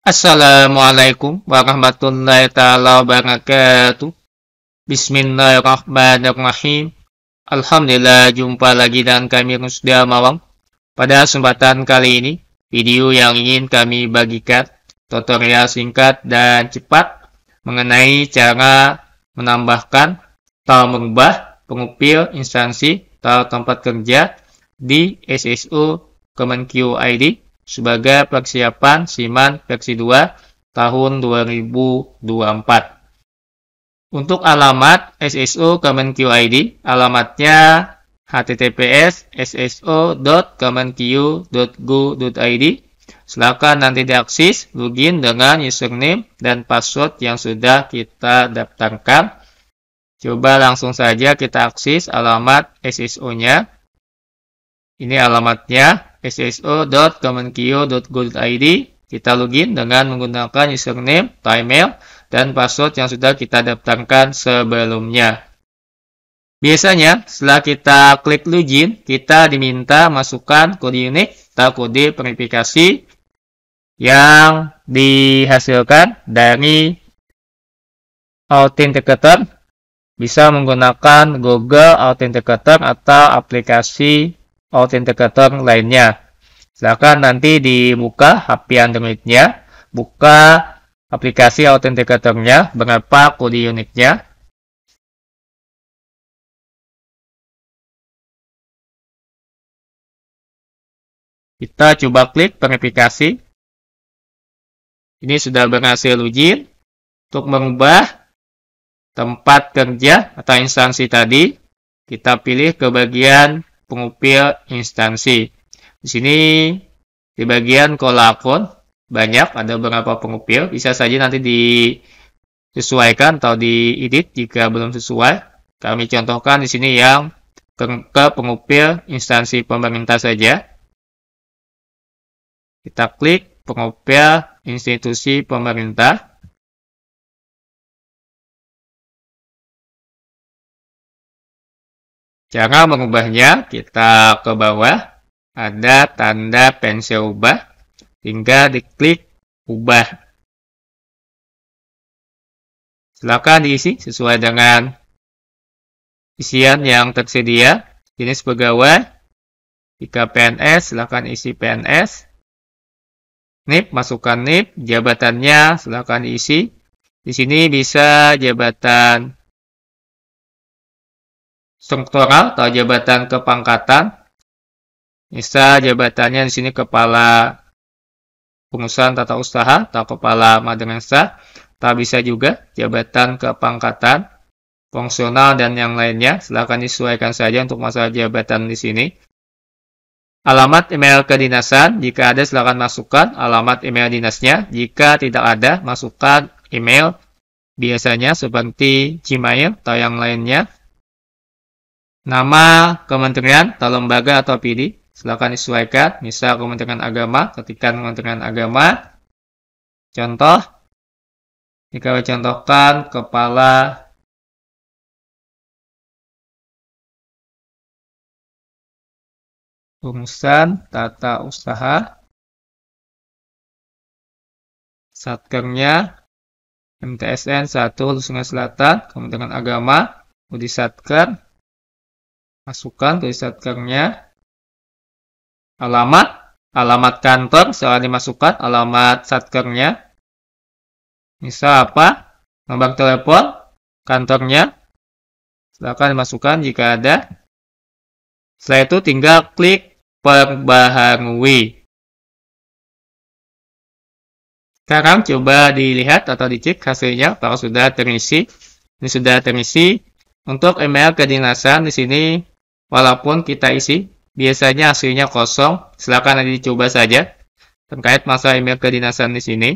Assalamualaikum warahmatullahi taala wabarakatuh. Bismillahirrahmanirrahim. Alhamdulillah jumpa lagi dengan kami Rusda Mawang. Pada kesempatan kali ini, video yang ingin kami bagikan tutorial singkat dan cepat mengenai cara menambahkan atau mengubah pengupil instansi atau tempat kerja di SSU Kemenkyu ID sebagai persiapan SIMAN versi 2 tahun 2024. Untuk alamat SSO kemenkyu id alamatnya https sso.kemenkyu.go.id Silakan nanti diakses login dengan username dan password yang sudah kita daftarkan. Coba langsung saja kita akses alamat SSO-nya. Ini alamatnya sso.kemenkio.go.id kita login dengan menggunakan username, email, dan password yang sudah kita daftarkan sebelumnya. Biasanya, setelah kita klik login, kita diminta masukkan kode unik atau kode verifikasi yang dihasilkan dari Authenticator. Bisa menggunakan Google Authenticator atau aplikasi authenticator lainnya. Silahkan nanti dibuka HP Android-nya, buka aplikasi authenticator-nya, berapa kode unitnya. Kita coba klik verifikasi. Ini sudah berhasil login untuk mengubah tempat kerja atau instansi tadi. Kita pilih ke bagian pengupil instansi. Di sini di bagian kolom akun banyak ada beberapa pengupil bisa saja nanti disesuaikan atau diedit jika belum sesuai. Kami contohkan di sini yang ke pengupil instansi pemerintah saja. Kita klik pengupil institusi pemerintah. Cara mengubahnya, kita ke bawah, ada tanda pensil ubah, tinggal diklik ubah. Silakan diisi sesuai dengan isian yang tersedia, jenis pegawai, jika PNS, silakan isi PNS, NIP, masukkan NIP, jabatannya silakan isi. Di sini bisa jabatan struktural atau jabatan kepangkatan. Misal jabatannya di sini kepala pengusahaan tata usaha atau kepala madrasa. tak bisa juga jabatan kepangkatan fungsional dan yang lainnya. Silahkan disesuaikan saja untuk masalah jabatan di sini. Alamat email kedinasan, jika ada silakan masukkan alamat email dinasnya. Jika tidak ada, masukkan email biasanya seperti Gmail atau yang lainnya Nama kementerian atau lembaga atau pilih. Silakan disesuaikan. Misal Kementerian Agama, ketikan Kementerian Agama. Contoh, jika contohkan kepala Urusan tata usaha Satkernya MTSN 1 Sungai Selatan Kementerian Agama Budi Satker masukkan ke satkernya alamat alamat kantor setelah dimasukkan alamat satkernya misal apa nomor telepon kantornya silakan dimasukkan jika ada setelah itu tinggal klik perbaharui sekarang coba dilihat atau dicek hasilnya kalau sudah terisi ini sudah terisi untuk email kedinasan di sini walaupun kita isi, biasanya hasilnya kosong. Silakan nanti dicoba saja terkait masalah email kedinasan di sini.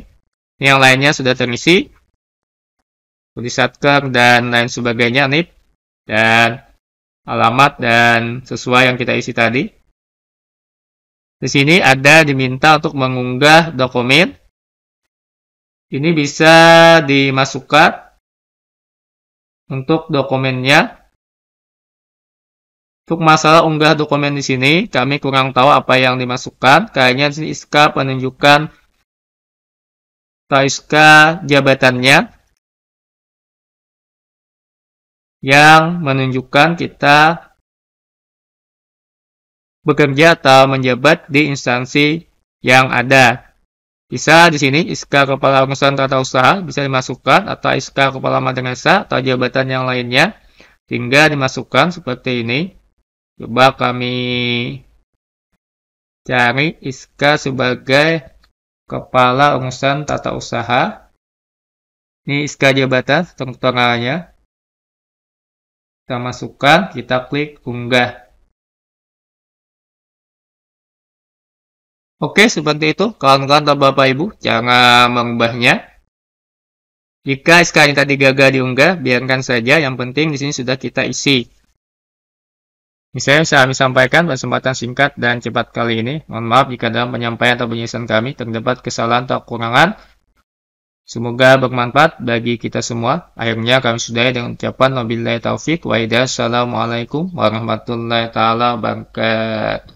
Ini yang lainnya sudah terisi, tulis satker dan lain sebagainya, nih. dan alamat dan sesuai yang kita isi tadi. Di sini ada diminta untuk mengunggah dokumen. Ini bisa dimasukkan untuk dokumennya untuk masalah unggah dokumen di sini, kami kurang tahu apa yang dimasukkan. Kayaknya di sini ISKA penunjukan taiska jabatannya yang menunjukkan kita bekerja atau menjabat di instansi yang ada. Bisa di sini ISKA Kepala urusan Tata Usaha bisa dimasukkan atau ISKA Kepala Madrasah atau jabatan yang lainnya. tinggal dimasukkan seperti ini. Coba kami cari Iska sebagai Kepala Urusan Tata Usaha. Ini Iska jabatan, strukturalnya. Kita masukkan, kita klik unggah. Oke, seperti itu. Kawan-kawan atau Bapak Ibu, jangan mengubahnya. Jika SK ini tadi gagal diunggah, biarkan saja. Yang penting di sini sudah kita isi. Misalnya kami sampaikan kesempatan singkat dan cepat kali ini. Mohon maaf jika dalam penyampaian atau penyelesaian kami terdapat kesalahan atau kekurangan. Semoga bermanfaat bagi kita semua. Akhirnya kami sudahi dengan ucapan Nabi taufik wa hidayah. Assalamualaikum warahmatullahi taala wabarakatuh.